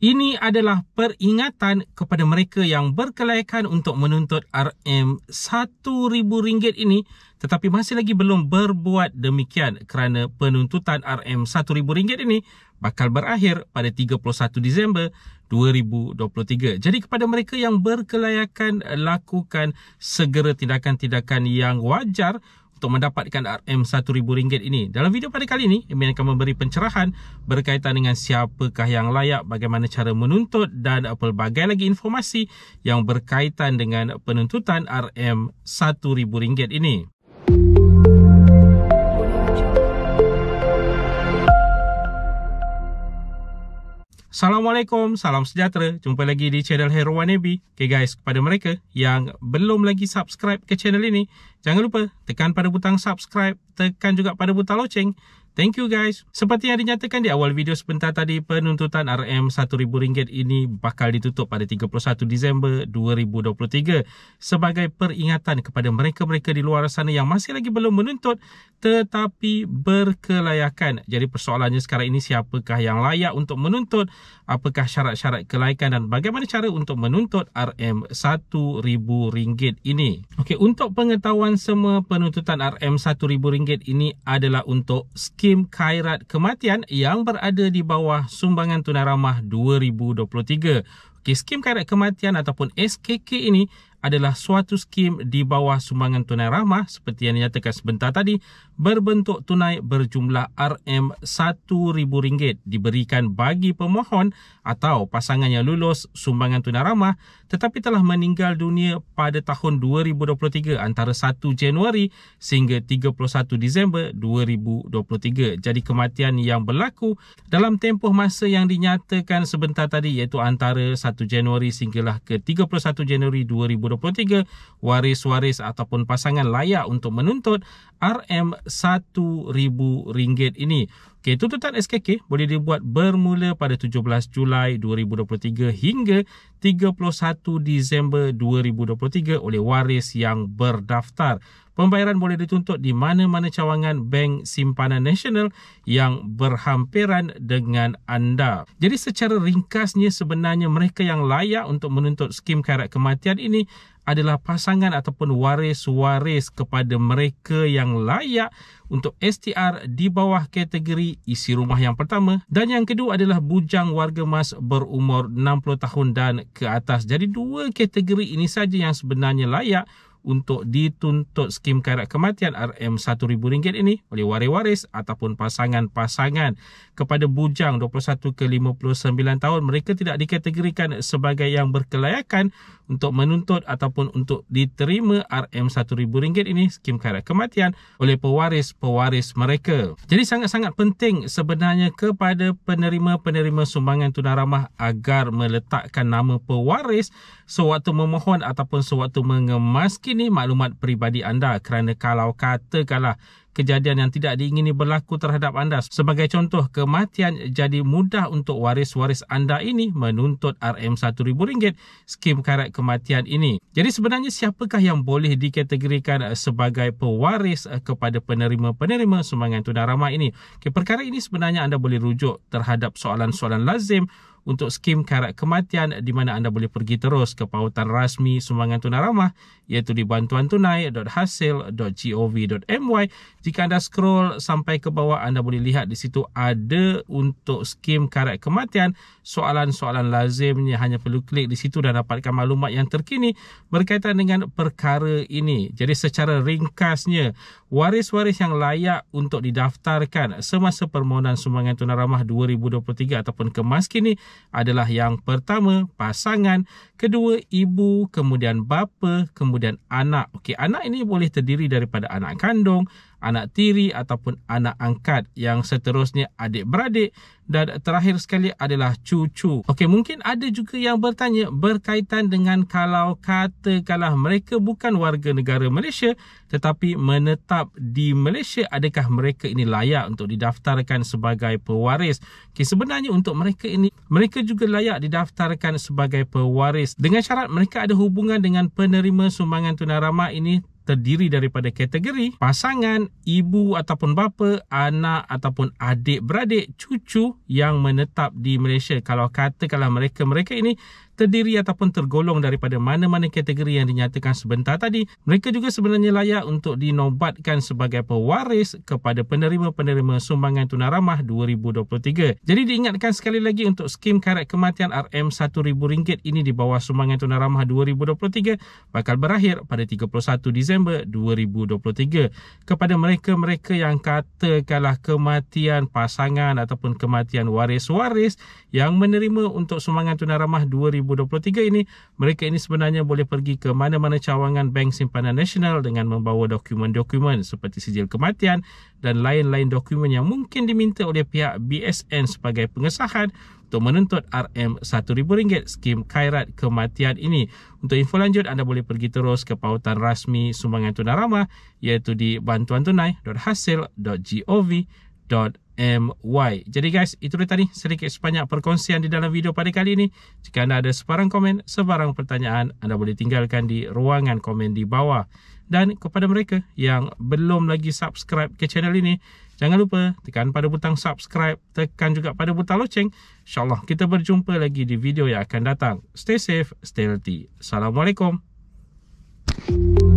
Ini adalah peringatan kepada mereka yang berkelayakan untuk menuntut RM1,000 ini tetapi masih lagi belum berbuat demikian kerana penuntutan RM1,000 ini bakal berakhir pada 31 Disember 2023. Jadi kepada mereka yang berkelayakan lakukan segera tindakan-tindakan yang wajar untuk mendapatkan RM1,000 ini. Dalam video pada kali ini, Amin akan memberi pencerahan berkaitan dengan siapakah yang layak, bagaimana cara menuntut dan pelbagai lagi informasi yang berkaitan dengan penuntutan RM1,000 ini. Assalamualaikum, salam sejahtera. Jumpa lagi di channel Hero 1 AB. Okay guys, kepada mereka yang belum lagi subscribe ke channel ini, jangan lupa tekan pada butang subscribe, tekan juga pada butang loceng Thank you guys. Seperti yang dinyatakan di awal video sebentar tadi, penuntutan RM1000 ini bakal ditutup pada 31 Disember 2023 sebagai peringatan kepada mereka-mereka di luar sana yang masih lagi belum menuntut tetapi berkelayakan. Jadi persoalannya sekarang ini siapakah yang layak untuk menuntut? Apakah syarat-syarat kelayakan dan bagaimana cara untuk menuntut RM1000 ini? Okey, untuk pengetahuan semua penuntutan RM1000 ini adalah untuk skim khairat kematian yang berada di bawah sumbangan tunai ramah 2023. Okay, skim khairat kematian ataupun SKK ini adalah suatu skim di bawah sumbangan tunai ramah seperti yang dinyatakan sebentar tadi berbentuk tunai berjumlah RM1,000 diberikan bagi pemohon atau pasangan yang lulus sumbangan tunai ramah tetapi telah meninggal dunia pada tahun 2023 antara 1 Januari sehingga 31 Disember 2023. Jadi kematian yang berlaku dalam tempoh masa yang dinyatakan sebentar tadi iaitu antara 1 Januari sehinggalah ke 31 Januari 2023 2023 waris-waris ataupun pasangan layak untuk menuntut RM1000 ini Okey, tuntutan SKK boleh dibuat bermula pada 17 Julai 2023 hingga 31 Disember 2023 oleh waris yang berdaftar. Pembayaran boleh dituntut di mana-mana cawangan Bank Simpanan Nasional yang berhampiran dengan anda. Jadi secara ringkasnya sebenarnya mereka yang layak untuk menuntut skim karat kematian ini adalah pasangan ataupun waris-waris kepada mereka yang layak untuk STR di bawah kategori isi rumah yang pertama dan yang kedua adalah bujang warga emas berumur 60 tahun dan ke atas. Jadi dua kategori ini saja yang sebenarnya layak untuk dituntut skim karat kematian RM1000 ini oleh waris-waris ataupun pasangan-pasangan kepada bujang 21 ke 59 tahun mereka tidak dikategorikan sebagai yang berkelayakan untuk menuntut ataupun untuk diterima RM1000 ini skim khairat kematian oleh pewaris-pewaris mereka. Jadi sangat-sangat penting sebenarnya kepada penerima-penerima sumbangan tunai ramah agar meletakkan nama pewaris sewaktu memohon ataupun sewaktu mengemaskini maklumat peribadi anda kerana kalau katakanlah kejadian yang tidak diingini berlaku terhadap anda. Sebagai contoh, kematian jadi mudah untuk waris-waris anda ini menuntut RM1,000 skim karat kematian ini. Jadi sebenarnya siapakah yang boleh dikategorikan sebagai pewaris kepada penerima-penerima sumbangan tunai ramai ini? Okay, perkara ini sebenarnya anda boleh rujuk terhadap soalan-soalan lazim untuk skim karat kematian di mana anda boleh pergi terus ke pautan rasmi sumbangan tunai ramah iaitu di bantuantunai.hasil.gov.my jika anda scroll sampai ke bawah anda boleh lihat di situ ada untuk skim karat kematian soalan-soalan lazimnya hanya perlu klik di situ dan dapatkan maklumat yang terkini berkaitan dengan perkara ini jadi secara ringkasnya waris-waris yang layak untuk didaftarkan semasa permohonan sumbangan tunai ramah 2023 ataupun kemas kini adalah yang pertama pasangan, kedua ibu, kemudian bapa, kemudian anak. Okey, anak ini boleh terdiri daripada anak kandung, anak tiri ataupun anak angkat yang seterusnya adik-beradik dan terakhir sekali adalah cucu. Okey, mungkin ada juga yang bertanya berkaitan dengan kalau kata kalah mereka bukan warga negara Malaysia tetapi menetap di Malaysia, adakah mereka ini layak untuk didaftarkan sebagai pewaris? Okey, sebenarnya untuk mereka ini, mereka juga layak didaftarkan sebagai pewaris dengan syarat mereka ada hubungan dengan penerima sumbangan tunai ramai ini terdiri daripada kategori pasangan, ibu ataupun bapa, anak ataupun adik-beradik, cucu yang menetap di Malaysia. Kalau katakanlah mereka-mereka ini terdiri ataupun tergolong daripada mana-mana kategori yang dinyatakan sebentar tadi, mereka juga sebenarnya layak untuk dinobatkan sebagai pewaris kepada penerima-penerima sumbangan tunai ramah 2023. Jadi diingatkan sekali lagi untuk skim karat kematian RM1000 ini di bawah sumbangan tunai ramah 2023 bakal berakhir pada 31 Disember 2023. Kepada mereka-mereka yang katakanlah kematian pasangan ataupun kematian waris-waris yang menerima untuk sumbangan tunai ramah 2023 ini, mereka ini sebenarnya boleh pergi ke mana-mana cawangan Bank Simpanan Nasional dengan membawa dokumen-dokumen seperti sijil kematian dan lain-lain dokumen yang mungkin diminta oleh pihak BSN sebagai pengesahan untuk menuntut RM1,000 skim kairat kematian ini. Untuk info lanjut, anda boleh pergi terus ke pautan rasmi sumbangan tunai ramah iaitu di bantuantunai.hasil.gov.my. MY. Jadi guys, itu dia tadi sedikit sebanyak perkongsian di dalam video pada kali ini. Jika anda ada sebarang komen, sebarang pertanyaan, anda boleh tinggalkan di ruangan komen di bawah. Dan kepada mereka yang belum lagi subscribe ke channel ini, jangan lupa tekan pada butang subscribe, tekan juga pada butang loceng. InsyaAllah kita berjumpa lagi di video yang akan datang. Stay safe, stay healthy. Assalamualaikum. Thank you.